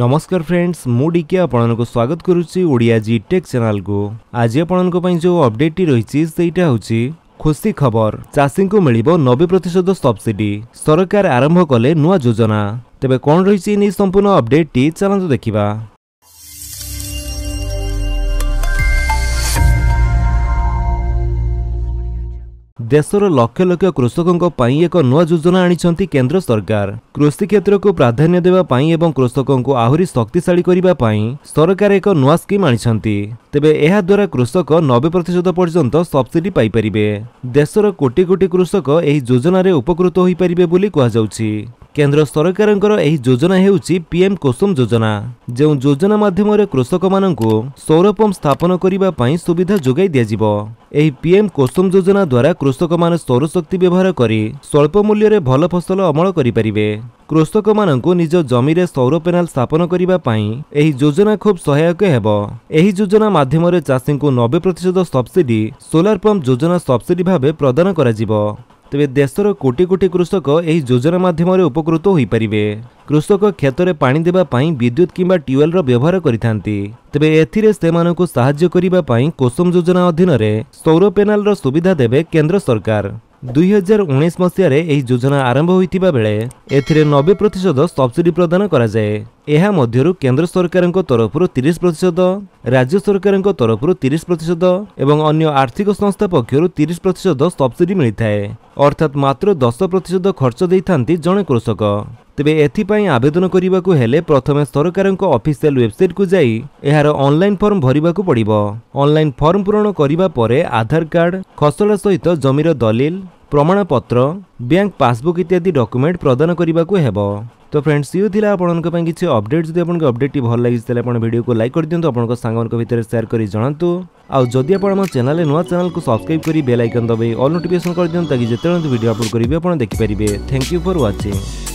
ନମସ୍କାର ଫ୍ରେଣ୍ଡସ୍ ମୁଁ ଡିକେ ଆପଣଙ୍କୁ ସ୍ୱାଗତ କରୁଛି ଓଡ଼ିଆ ଜି ଟେକ୍ ଚ୍ୟାନେଲକୁ ଆଜି ଆପଣଙ୍କ ପାଇଁ ଯେଉଁ ଅପଡେଟ୍ଟି ରହିଛି ସେଇଟା ହେଉଛି ଖୁସି ଖବର ଚାଷୀଙ୍କୁ ମିଳିବ ନବେ ପ୍ରତିଶତ ସବସିଡି ସରକାର ଆରମ୍ଭ କଲେ ନୂଆ ଯୋଜନା ତେବେ କ'ଣ ରହିଛି ନେଇ ସମ୍ପୂର୍ଣ୍ଣ ଅପଡେଟ୍ଟି ଚାଲନ୍ତୁ ଦେଖିବା ଦେଶର ଲକ୍ଷ ଲକ୍ଷ କୃଷକଙ୍କ ପାଇଁ ଏକ ନୂଆ ଯୋଜନା ଆଣିଛନ୍ତି କେନ୍ଦ୍ର ସରକାର କୃଷି କ୍ଷେତ୍ରକୁ ପ୍ରାଧାନ୍ୟ ଦେବା ପାଇଁ ଏବଂ କୃଷକଙ୍କୁ ଆହୁରି ଶକ୍ତିଶାଳୀ କରିବା ପାଇଁ ସରକାର ଏକ ନୂଆ ସ୍କିମ୍ ଆଣିଛନ୍ତି ତେବେ ଏହାଦ୍ୱାରା କୃଷକ ନବେ ପ୍ରତିଶତ ପର୍ଯ୍ୟନ୍ତ ସବସିଡି ପାଇପାରିବେ ଦେଶର କୋଟି କୋଟି କୃଷକ ଏହି ଯୋଜନାରେ ଉପକୃତ ହୋଇପାରିବେ ବୋଲି କୁହାଯାଉଛି କେନ୍ଦ୍ର ସରକାରଙ୍କର ଏହି ଯୋଜନା ହେଉଛି ପିଏମ୍ କୁସୁମ ଯୋଜନା ଯେଉଁ ଯୋଜନା ମାଧ୍ୟମରେ କୃଷକମାନଙ୍କୁ ସୌରପମ୍ପ ସ୍ଥାପନ କରିବା ପାଇଁ ସୁବିଧା ଯୋଗାଇ ଦିଆଯିବ ଏହି ପିଏମ୍ କୁସୁମ ଯୋଜନା ଦ୍ୱାରା କୃଷକମାନେ ସୌରଶକ୍ତି ବ୍ୟବହାର କରି ସ୍ୱଳ୍ପ ମୂଲ୍ୟରେ ଭଲ ଫସଲ ଅମଳ କରିପାରିବେ କୃଷକମାନଙ୍କୁ ନିଜ ଜମିରେ ସୌର ପ୍ୟାନେଲ ସ୍ଥାପନ କରିବା ପାଇଁ ଏହି ଯୋଜନା ଖୁବ୍ ସହାୟକ ହେବ ଏହି ଯୋଜନା ମାଧ୍ୟମରେ ଚାଷୀଙ୍କୁ ନବେ ପ୍ରତିଶତ ସବସିଡି ସୋଲାର ପମ୍ପ ଯୋଜନା ସବସିଡି ଭାବେ ପ୍ରଦାନ କରାଯିବ ତେବେ ଦେଶର କୋଟି କୋଟି କୃଷକ ଏହି ଯୋଜନା ମାଧ୍ୟମରେ ଉପକୃତ ହୋଇପାରିବେ କୃଷକ କ୍ଷେତରେ ପାଣି ଦେବା ପାଇଁ ବିଦ୍ୟୁତ୍ କିମ୍ବା ଟ୍ୟୁୱେଲ୍ର ବ୍ୟବହାର କରିଥାନ୍ତି ତେବେ ଏଥିରେ ସେମାନଙ୍କୁ ସାହାଯ୍ୟ କରିବା ପାଇଁ କୋସମ ଯୋଜନା ଅଧୀନରେ ସୌର ପେନାଲର ସୁବିଧା ଦେବେ କେନ୍ଦ୍ର ସରକାର ଦୁଇ ହଜାର ଉଣେଇଶ ମସିହାରେ ଏହି ଯୋଜନା ଆରମ୍ଭ ହୋଇଥିବା ବେଳେ ଏଥିରେ ନବେ ପ୍ରତିଶତ ସବସିଡି ପ୍ରଦାନ କରାଯାଏ ଏହା ମଧ୍ୟରୁ କେନ୍ଦ୍ର ସରକାରଙ୍କ ତରଫରୁ ତିରିଶ ପ୍ରତିଶତ ରାଜ୍ୟ ସରକାରଙ୍କ ତରଫରୁ ତିରିଶ ପ୍ରତିଶତ ଏବଂ ଅନ୍ୟ ଆର୍ଥିକ ସଂସ୍ଥା ପକ୍ଷରୁ ତିରିଶ ପ୍ରତିଶତ ସବସିଡି ମିଳିଥାଏ ଅର୍ଥାତ୍ ମାତ୍ର ଦଶ ପ୍ରତିଶତ ଖର୍ଚ୍ଚ ଦେଇଥାନ୍ତି ଜଣେ କୃଷକ ତେବେ ଏଥିପାଇଁ ଆବେଦନ କରିବାକୁ ହେଲେ ପ୍ରଥମେ ସରକାରଙ୍କ ଅଫିସିଆଲ ୱେବସାଇଟ୍କୁ ଯାଇ ଏହାର ଅନଲାଇନ୍ ଫର୍ମ ଭରିବାକୁ ପଡ଼ିବ ଅନଲାଇନ୍ ଫର୍ମ ପୂରଣ କରିବା ପରେ ଆଧାର କାର୍ଡ଼ ଖସଡ଼ା ସହିତ ଜମିର ଦଲିଲ ପ୍ରମାଣପତ୍ର ବ୍ୟାଙ୍କ পাসবুক ଇତ୍ୟାଦି ডকুমেন্ট ପ୍ରଦାନ କରିବାକୁ ହେବ তো ফ্রেন্ডস ইউ লা আপনার কিছু অপডেট যদি আপনার অপডেটটি ভাল লাগি তাহলে আপনার ভিডিওকে লাইক করে দিও আপনার সাংবাদিক ভিতরে সেয়ার করে জনাতু আদি আপনার আমার চ্যানেল নয় চ্যানেলকে সবসক্রাইব করে বেল আইকন দবাই অল নোটিফিকেসন করে দিও তাকে যেতে ভিডিও আপলোড করবে আপনার দেখিপারে থ্যাংক ইউ ফর ওয়াচিং